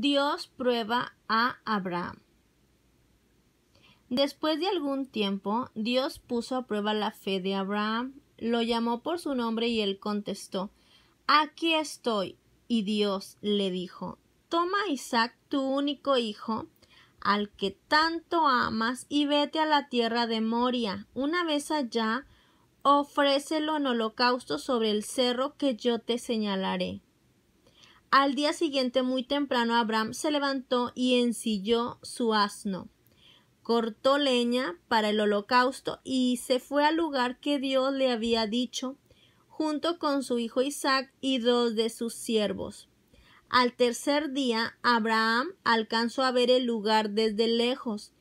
Dios prueba a Abraham. Después de algún tiempo, Dios puso a prueba la fe de Abraham, lo llamó por su nombre y él contestó Aquí estoy. Y Dios le dijo Toma a Isaac, tu único hijo, al que tanto amas, y vete a la tierra de Moria. Una vez allá, ofrécelo en holocausto sobre el cerro que yo te señalaré. Al día siguiente muy temprano Abraham se levantó y ensilló su asno, cortó leña para el holocausto y se fue al lugar que Dios le había dicho, junto con su hijo Isaac y dos de sus siervos. Al tercer día Abraham alcanzó a ver el lugar desde lejos.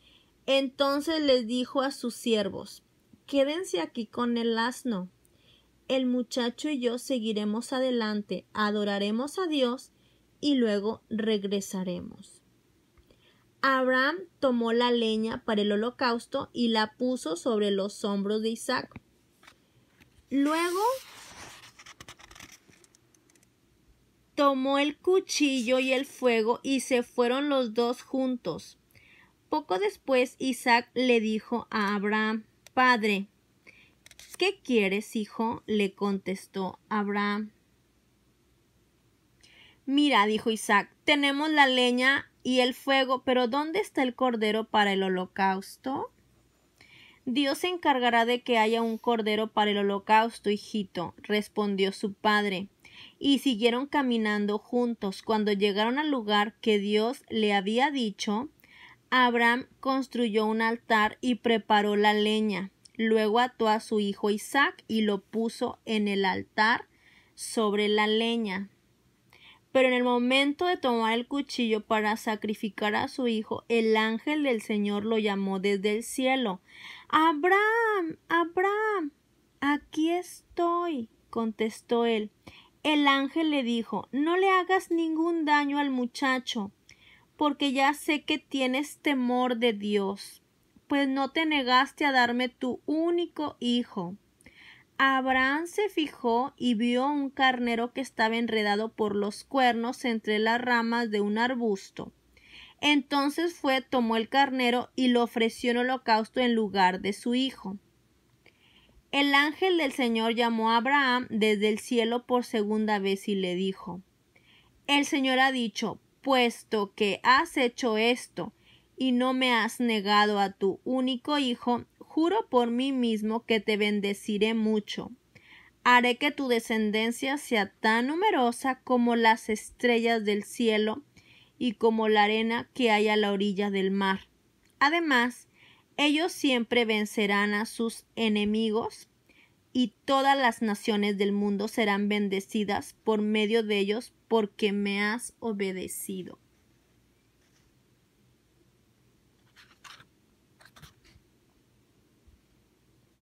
Entonces les dijo a sus siervos Quédense aquí con el asno el muchacho y yo seguiremos adelante, adoraremos a Dios y luego regresaremos. Abraham tomó la leña para el holocausto y la puso sobre los hombros de Isaac. Luego tomó el cuchillo y el fuego y se fueron los dos juntos. Poco después Isaac le dijo a Abraham, Padre, ¿Qué quieres, hijo? le contestó Abraham. Mira, dijo Isaac, tenemos la leña y el fuego, pero ¿dónde está el cordero para el holocausto? Dios se encargará de que haya un cordero para el holocausto, hijito, respondió su padre. Y siguieron caminando juntos. Cuando llegaron al lugar que Dios le había dicho, Abraham construyó un altar y preparó la leña. Luego ató a su hijo Isaac y lo puso en el altar sobre la leña. Pero en el momento de tomar el cuchillo para sacrificar a su hijo, el ángel del Señor lo llamó desde el cielo. Abraham, Abraham, aquí estoy, contestó él. El ángel le dijo, no le hagas ningún daño al muchacho, porque ya sé que tienes temor de Dios, pues no te negaste a darme tu único hijo. Abraham se fijó y vio un carnero que estaba enredado por los cuernos entre las ramas de un arbusto. Entonces fue, tomó el carnero y lo ofreció en holocausto en lugar de su hijo. El ángel del Señor llamó a Abraham desde el cielo por segunda vez y le dijo El Señor ha dicho, puesto que has hecho esto, y no me has negado a tu único hijo, juro por mí mismo que te bendeciré mucho. Haré que tu descendencia sea tan numerosa como las estrellas del cielo y como la arena que hay a la orilla del mar. Además, ellos siempre vencerán a sus enemigos y todas las naciones del mundo serán bendecidas por medio de ellos porque me has obedecido.